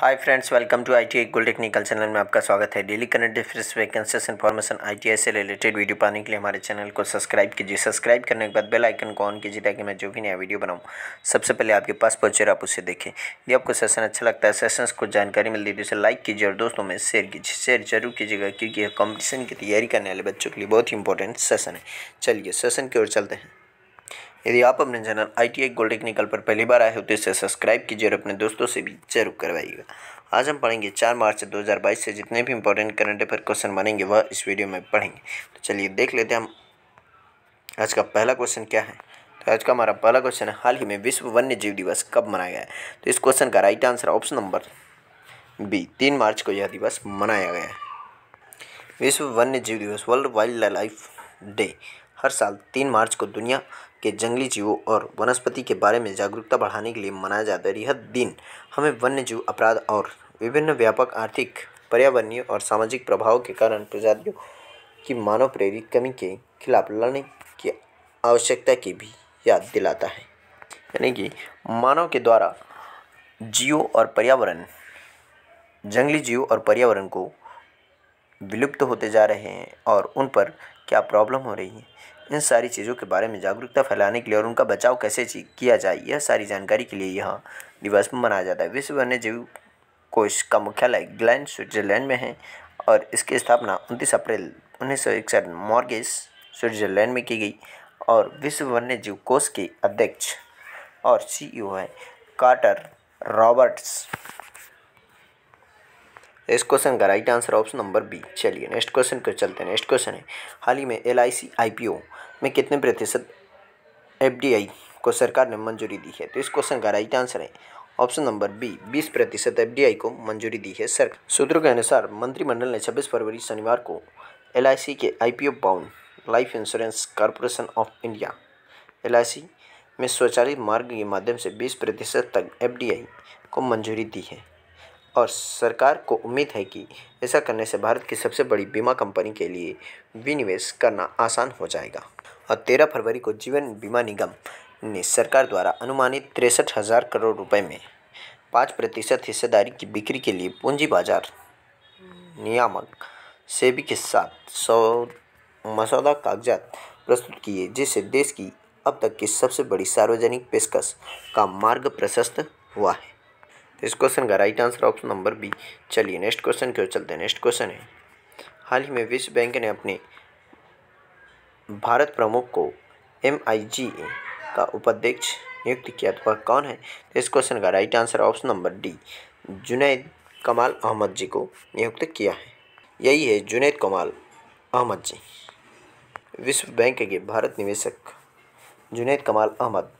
hi friends welcome to I T gold technical channel में आपका स्वागत है daily current affairs vacancies information I T से related video पाने के लिए हमारे चैनल को सब्सक्राइब कीजिए सब्सक्राइब करने के बाद बेल आइकन को ऑन कीजिए ताकि मैं जो भी नया वीडियो बनाऊँ सबसे पहले आपके पास पहुंचे आप उसे देखें यदि आपको सेशन अच्छा लगता है सेशन को जानकारी मिलती है तो उसे लाइक कीजिए और दोस्तों में शेयर कीजिए शेयर जरूर कीजिएगा क्योंकि यह कॉम्पिटिशन की तैयारी करने वाले बच्चों के लिए बहुत ही इंपॉर्टेंट सेशन है चलिए सेशन की ओर चलते हैं यदि आप अपने channel I T I gold technical पर पहली बार आए हो तो इसे सब्सक्राइब कीजिए और अपने दोस्तों से भी जरूर करवाइएगा आज हम पढ़ेंगे चार मार्च 2022 से जितने भी इंपॉर्टेंट करंट अफेयर क्वेश्चन बनेंगे वह इस वीडियो में पढ़ेंगे तो चलिए देख लेते हैं हम आज का पहला क्वेश्चन क्या है तो आज का हमारा पहला क्वेश्चन है हाल ही में विश्व वन्य जीव दिवस कब मनाया गया है तो इस क्वेश्चन का right answer option number B तीन मार्च को यह दिवस मनाया गया है विश्व वन्य जीव दिवस वर्ल्ड वाइल्ड लाइफ डे हर साल तीन मार्च को दुनिया के जंगली जीवों और वनस्पति के बारे में जागरूकता बढ़ाने के लिए मनाया जाता है यह दिन हमें वन्य जीव अपराध और विभिन्न व्यापक आर्थिक पर्यावरणीय और सामाजिक प्रभाव के कारण प्रजातियों की मानव प्रेरित कमी के खिलाफ लड़ने की आवश्यकता की भी याद दिलाता है यानी कि मानव के द्वारा जीव और पर्यावरण जंगली जीव और पर्यावरण को विलुप्त होते जा रहे हैं और उन पर क्या प्रॉब्लम हो रही है इन सारी चीज़ों के बारे में जागरूकता फैलाने के लिए और उनका बचाव कैसे किया जाए यह सारी जानकारी के लिए यहाँ दिवस मनाया जाता है विश्व वन्य जीव कोष का मुख्यालय ग्लैंड स्विट्जरलैंड में है और इसकी स्थापना उनतीस अप्रैल उन्नीस सौ इकसठ मॉर्गेस स्विट्जरलैंड में की गई और विश्व वन्य जीव कोष के अध्यक्ष और ओ e है कार्टर रॉबर्ट्स इस क्वेश्चन का right answer option number B चलिए नेक्स्ट क्वेश्चन को चलते हैं नेक्स्ट क्वेश्चन है हाल ही में L I C I P O में कितने प्रतिशत एफ को सरकार ने मंजूरी दी है तो इस क्वेश्चन का राइट आंसर है ऑप्शन नंबर बी बीस प्रतिशत एफ को मंजूरी दी है सर सूत्रों के अनुसार मंत्रिमंडल ने छब्बीस फरवरी शनिवार को एल के आई बाउंड life insurance corporation of India L में स्वचालित मार्ग के माध्यम से 20 प्रतिशत तक एफ को मंजूरी दी है और सरकार को उम्मीद है कि ऐसा करने से भारत की सबसे बड़ी बीमा कंपनी के लिए विनिवेश करना आसान हो जाएगा और तेरह फरवरी को जीवन बीमा निगम ने सरकार द्वारा अनुमानित तिरसठ हज़ार करोड़ रुपये में पाँच प्रतिशत हिस्सेदारी की बिक्री के लिए पूंजी बाजार नियामक सेबी के साथ सौ मसौदा कागजात प्रस्तुत किए जिससे देश की अब तक की सबसे बड़ी सार्वजनिक पेशकश का मार्ग प्रशस्त हुआ है तो इस क्वेश्चन का right answer option number B चलिए नेक्स्ट क्वेश्चन की ओर चलते हैं नेक्स्ट क्वेश्चन है हाल ही में विश्व बैंक ने अपने भारत प्रमुख को एम आई जी ए का उपाध्यक्ष नियुक्त किया तो वह कौन है तो इस क्वेश्चन का right answer option number D Junaid Kamal Ahmed जी को नियुक्त किया है यही है जुनेद कमाल अहमद जी विश्व बैंक के भारत निवेशक जुनेद कमाल अहमद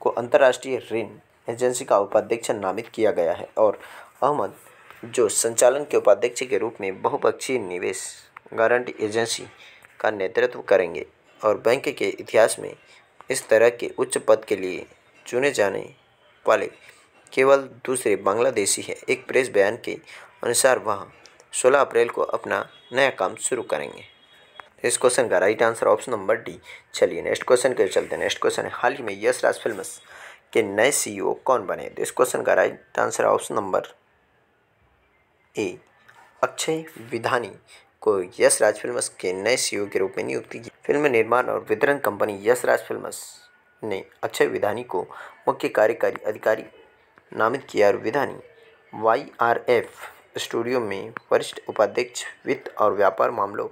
को अंतर्राष्ट्रीय ऋण एजेंसी का उपाध्यक्ष नामित किया गया है और अहमद जो संचालन के उपाध्यक्ष के रूप में बहुपक्षीय निवेश गारंटी एजेंसी का नेतृत्व करेंगे और बैंक के इतिहास में इस तरह के उच्च पद के लिए चुने जाने वाले केवल दूसरे बांग्लादेशी है एक प्रेस बयान के अनुसार वह 16 अप्रैल को अपना नया काम शुरू करेंगे इस क्वेश्चन का right answer option number D चलिए नेक्स्ट क्वेश्चन के चलते हैं नेक्स्ट क्वेश्चन है हाल ही में यश राज फिल्म्स के नए सीईओ कौन बने तो इस क्वेश्चन का right answer option number A Akshay Vidhani को यश राज फिल्मस के नए सीईओ के रूप में नियुक्ति की फिल्म निर्माण और वितरण कंपनी यश राज फिल्मस ने अक्षय विधानी को मुख्य कार्यकारी अधिकारी नामित किया और Vidhani Y R F studio में वरिष्ठ उपाध्यक्ष वित्त और व्यापार मामलों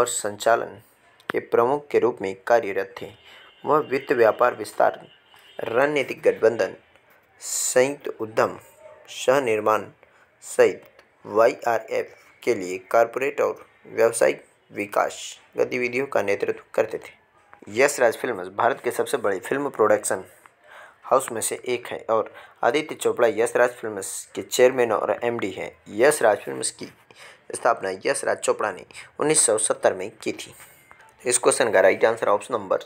और संचालन के प्रमुख के रूप में कार्यरत थे वह वित्त व्यापार विस्तार रणनीतिक गठबंधन संयुक्त उद्यम सह निर्माण सहित वाई आर एफ के लिए कॉरपोरेट और व्यावसायिक विकास गतिविधियों का नेतृत्व करते थे यश राज फिल्म भारत के सबसे बड़े फिल्म प्रोडक्शन हाउस में से एक है और आदित्य चोपड़ा यश राज फिल्म के चेयरमैन और एमडी हैं यश राज फिल्म की स्थापना यश राज चोपड़ा ने 1970 में की थी इस क्वेश्चन का right answer option number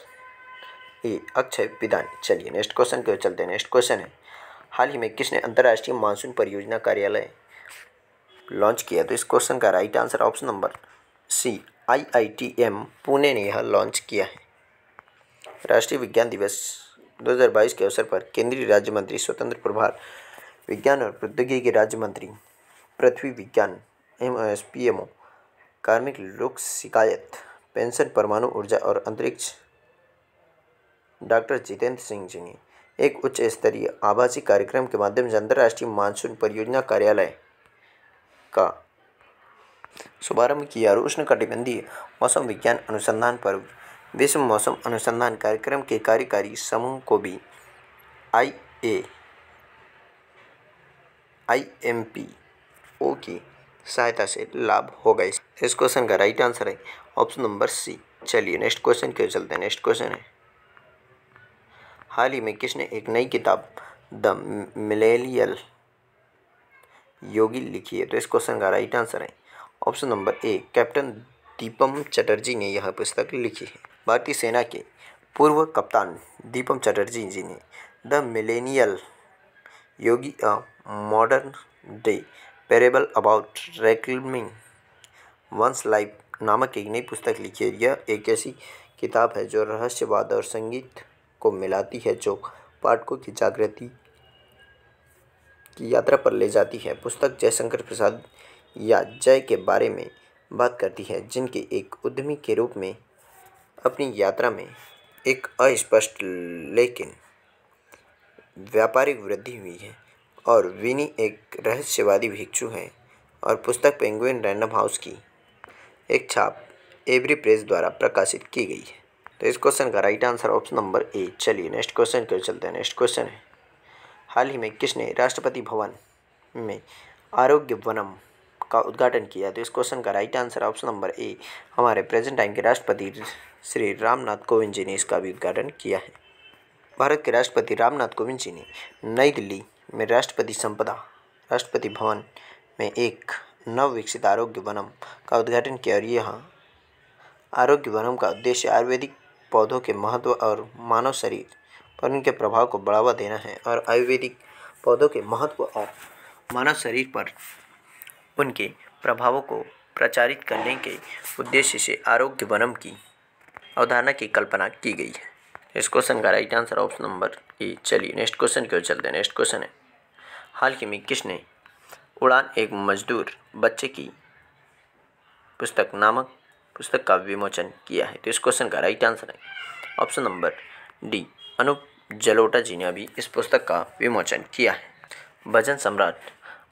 A Akshay Vidhan चलिए नेक्स्ट क्वेश्चन की ओर चलते हैं नेक्स्ट क्वेश्चन है हाल ही में किसने अंतर्राष्ट्रीय मानसून परियोजना कार्यालय लॉन्च किया तो इस क्वेश्चन का right answer option number C IITM Pune ने यह लॉन्च किया है राष्ट्रीय विज्ञान दिवस 2022 के अवसर पर केंद्रीय राज्य मंत्री स्वतंत्र प्रभार विज्ञान और प्रौद्योगिकी राज्य मंत्री पृथ्वी विज्ञान M S P M O कार्मिक लोक शिकायत पेंशन परमाणु ऊर्जा और अंतरिक्ष डॉक्टर जितेंद्र सिंह जी ने एक उच्च स्तरीय आभासी कार्यक्रम के माध्यम से अंतर्राष्ट्रीय मानसून परियोजना कार्यालय का शुभारंभ किया और उष्णकटिबंधीय मौसम विज्ञान अनुसंधान पर विश्व मौसम अनुसंधान कार्यक्रम के कार्यकारी समूह को भी आई ए आई एम पी ओ की सहायता से लाभ होगा इस क्वेश्चन का राइट आंसर है ऑप्शन नंबर सी चलिए नेक्स्ट क्वेश्चन के चलते हैं नेक्स्ट क्वेश्चन है हाल ही में किसने एक नई किताब द मिलेलियल योगी लिखी है तो इस क्वेश्चन का राइट आंसर है option number A captain Deepam Chatterjee ने यह पुस्तक लिखी है भारतीय सेना के पूर्व कप्तान दीपम चटर्जी जी ने the millennial yogi a modern day parable about reclaiming one's life नामक एक नई पुस्तक लिखी है यह एक ऐसी किताब है जो रहस्यवाद और संगीत को मिलाती है जो पाठकों की जागृति की यात्रा पर ले जाती है पुस्तक जयशंकर प्रसाद या जय के बारे में बात करती है जिनके एक उद्यमी के रूप में अपनी यात्रा में एक अस्पष्ट लेकिन व्यापारिक वृद्धि हुई है और विनी एक रहस्यवादी भिक्षु है और पुस्तक पेंगुइन रैंडम हाउस की एक छाप एवरी प्रेस द्वारा प्रकाशित की गई है तो इस क्वेश्चन का right answer option number A चलिए नेक्स्ट क्वेश्चन क्यों चलते हैं नेक्स्ट क्वेश्चन है हाल ही में किसने राष्ट्रपति भवन में आरोग्य वनम का उद्घाटन किया तो इस क्वेश्चन का right answer option number A हमारे प्रेजेंट टाइम के राष्ट्रपति श्री रामनाथ कोविंद जी ने इसका भी उद्घाटन किया है भारत के राष्ट्रपति रामनाथ कोविंद जी ने नई दिल्ली में राष्ट्रपति संपदा राष्ट्रपति भवन में एक नव विकसित आरोग्य वनम का उद्घाटन किया और यह आरोग्य वनम का उद्देश्य आयुर्वेदिक पौधों के महत्व और मानव शरीर और उनके प्रभाव को बढ़ावा देना है और आयुर्वेदिक पौधों के महत्व और मानव शरीर पर उनके प्रभावों को प्रचारित करने के उद्देश्य से आरोग्य वनम की अवधारणा की कल्पना की गई है इस क्वेश्चन का right answer option number A चलिए नेक्स्ट क्वेश्चन की ओर चलते हैं नेक्स्ट क्वेश्चन है हाल ही में किसने उड़ान एक मजदूर बच्चे की पुस्तक नामक पुस्तक का विमोचन किया है तो इस क्वेश्चन का राइट आंसर है option number D Anup Jalota ji ने भी इस पुस्तक का विमोचन किया है भजन सम्राट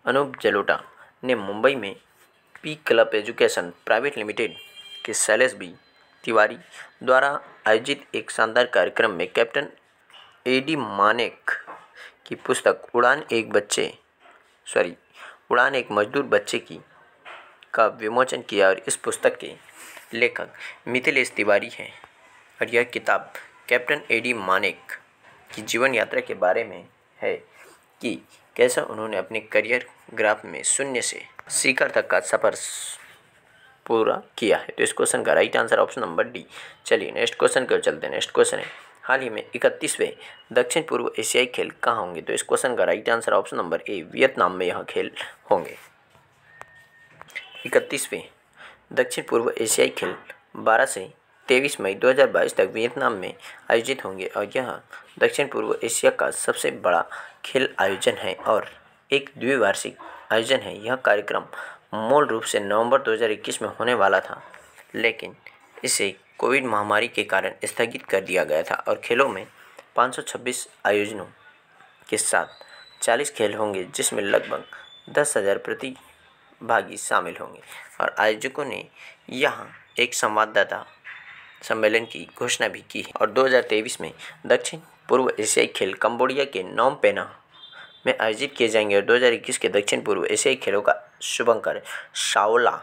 अनूप जलोटा ने मुंबई में P club education private limited के सैलेश बी तिवारी द्वारा आयोजित एक शानदार कार्यक्रम में कैप्टन ए डी मानेक की पुस्तक उड़ान एक बच्चे सॉरी उड़ान एक मजदूर बच्चे की का विमोचन किया और इस पुस्तक के लेखक मिथिलेश तिवारी हैं और यह किताब कैप्टन ए डी मानेक की जीवन यात्रा के बारे में है कि कैसा उन्होंने अपने करियर ग्राफ में शून्य से शिखर तक का सफ़र पूरा किया है तो इस क्वेश्चन का right answer option number D चलिए नेक्स्ट क्वेश्चन की ओर चलते हैं नेक्स्ट क्वेश्चन है हाल ही में इकतीसवें दक्षिण पूर्व एशियाई खेल कहाँ होंगे तो इस क्वेश्चन का right answer option number A Vietnam में यह खेल होंगे इकतीसवें दक्षिण पूर्व एशियाई खेल बारह से तेईस मई 2022 तक वियतनाम में आयोजित होंगे और यह दक्षिण पूर्व एशिया का सबसे बड़ा खेल आयोजन है और एक द्विवार्षिक आयोजन है यह कार्यक्रम मूल रूप से नवंबर 2021 में होने वाला था लेकिन इसे कोविड महामारी के कारण स्थगित कर दिया गया था और खेलों में 526 आयोजनों के साथ 40 खेल होंगे जिसमें लगभग दस हज़ार प्रतिभागी शामिल होंगे और आयोजकों ने यहाँ एक संवाददाता सम्मेलन की घोषणा भी की है और 2023 में दक्षिण पूर्व एशियाई खेल कंबोडिया के नॉम पेना में आयोजित किए जाएंगे और 2021 के दक्षिण पूर्व एशियाई खेलों का शुभंकर सावला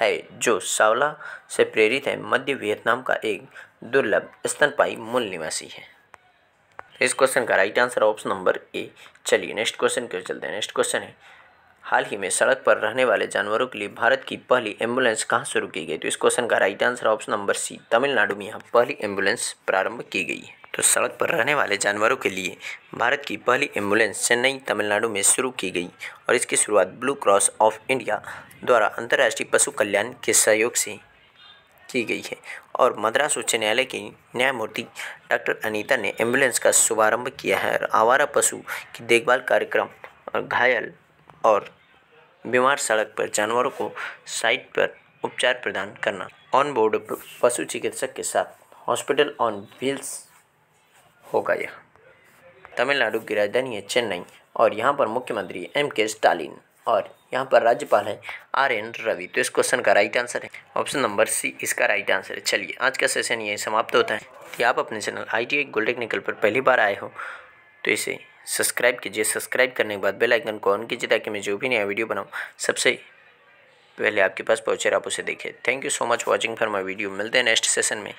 है जो सावला से प्रेरित है मध्य वियतनाम का एक दुर्लभ स्तनपाई मूल निवासी है इस क्वेश्चन का right answer option number A चलिए नेक्स्ट क्वेश्चन क्यों चलते हैं नेक्स्ट क्वेश्चन है हाल ही में सड़क पर रहने वाले जानवरों के लिए भारत की पहली एम्बुलेंस कहाँ शुरू की गई तो इस क्वेश्चन का right answer option number C Tamil Nadu में यहाँ पहली एम्बुलेंस प्रारंभ की गई है तो सड़क पर रहने वाले जानवरों के लिए भारत की पहली एम्बुलेंस चेन्नई तमिलनाडु में शुरू की गई और इसकी शुरुआत ब्लू क्रॉस ऑफ इंडिया द्वारा अंतर्राष्ट्रीय पशु कल्याण के सहयोग से की गई है और मद्रास उच्च न्यायालय की न्यायमूर्ति डॉक्टर अनीता ने एम्बुलेंस का शुभारंभ किया है और आवारा पशु की देखभाल कार्यक्रम और घायल और बीमार सड़क पर जानवरों को साइट पर उपचार प्रदान करना ऑन बोर्ड पशु चिकित्सक के साथ हॉस्पिटल ऑन व्हील्स होगा यह तमिलनाडु की राजधानी है चेन्नई और यहाँ पर मुख्यमंत्री एम के स्टालिन और यहाँ पर राज्यपाल है आर एन रवि तो इस क्वेश्चन का राइट आंसर है ऑप्शन नंबर सी इसका राइट आंसर है चलिए आज का सेशन यही समाप्त होता है कि आप अपने channel I T I gold technical पर पहली बार आए हो तो इसे सब्सक्राइब कीजिए सब्सक्राइब करने के बाद बेल आइकन को ऑन कीजिए ताकि मैं जो भी नया वीडियो बनाऊँ सबसे पहले आपके पास पहुँचे आप उसे देखिए thank you so much watching for my video मिलते हैं नेक्स्ट सेशन में